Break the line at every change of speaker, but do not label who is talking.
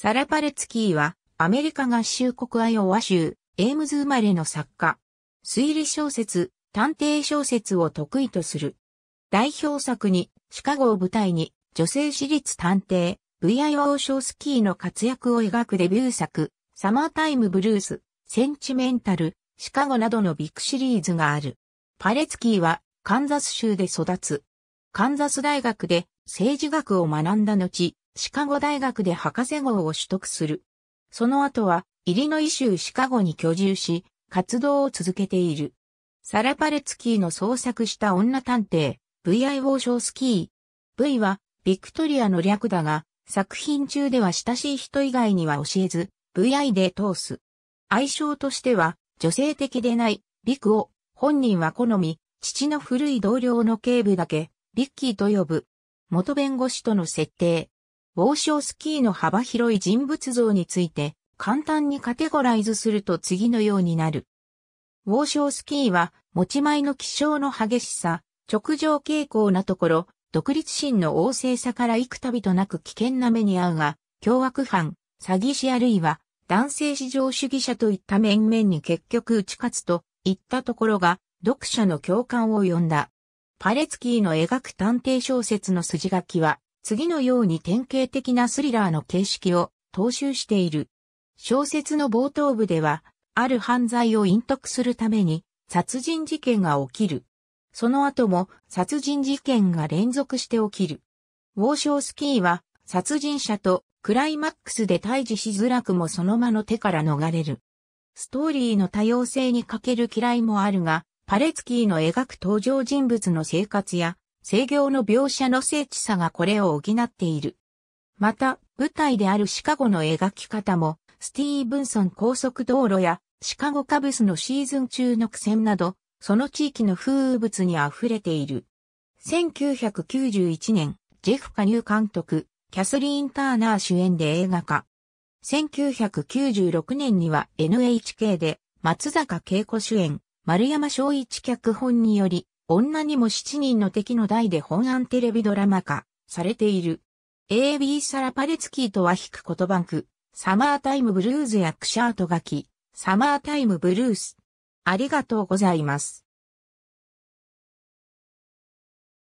サラ・パレツキーは、アメリカ合衆国アイオワ州、エームズ生まれの作家。推理小説、探偵小説を得意とする。代表作に、シカゴを舞台に、女性私立探偵、VIO ショースキーの活躍を描くデビュー作、サマータイムブルース、センチメンタル、シカゴなどのビッグシリーズがある。パレツキーは、カンザス州で育つ。カンザス大学で政治学を学んだ後、シカゴ大学で博士号を取得する。その後は、イリノイ州シカゴに居住し、活動を続けている。サラ・パレツキーの創作した女探偵、VIO ショースキー。V は、ビクトリアの略だが、作品中では親しい人以外には教えず、VI で通す。愛称としては、女性的でない、ビクを、本人は好み、父の古い同僚の警部だけ、ビッキーと呼ぶ。元弁護士との設定。ウォーショースキーの幅広い人物像について簡単にカテゴライズすると次のようになる。ウォーショースキーは持ち前の気性の激しさ、直上傾向なところ、独立心の旺盛さから幾度となく危険な目に遭うが、凶悪犯、詐欺師あるいは男性至上主義者といった面々に結局打ち勝つといったところが読者の共感を呼んだ。パレツキーの描く探偵小説の筋書きは次のように典型的なスリラーの形式を踏襲している。小説の冒頭部では、ある犯罪を隠匿するために殺人事件が起きる。その後も殺人事件が連続して起きる。ウォーショースキーは殺人者とクライマックスで対峙しづらくもその間の手から逃れる。ストーリーの多様性に欠ける嫌いもあるが、パレツキーの描く登場人物の生活や制御の描写の精緻さがこれを補っている。また、舞台であるシカゴの描き方も、スティーブンソン高速道路やシカゴカブスのシーズン中の苦戦など、その地域の風物に溢れている。1991年、ジェフ・カニュー監督、キャスリーン・ターナー主演で映画化。1996年には NHK で松坂慶子主演、丸山昭一脚本により、女にも七人の敵の代で本案テレビドラマ化、されている。AB サラパレツキーとは引く言葉句、サマータイムブルーズやクシャート書き、サマータイムブルース。ありがとうございます。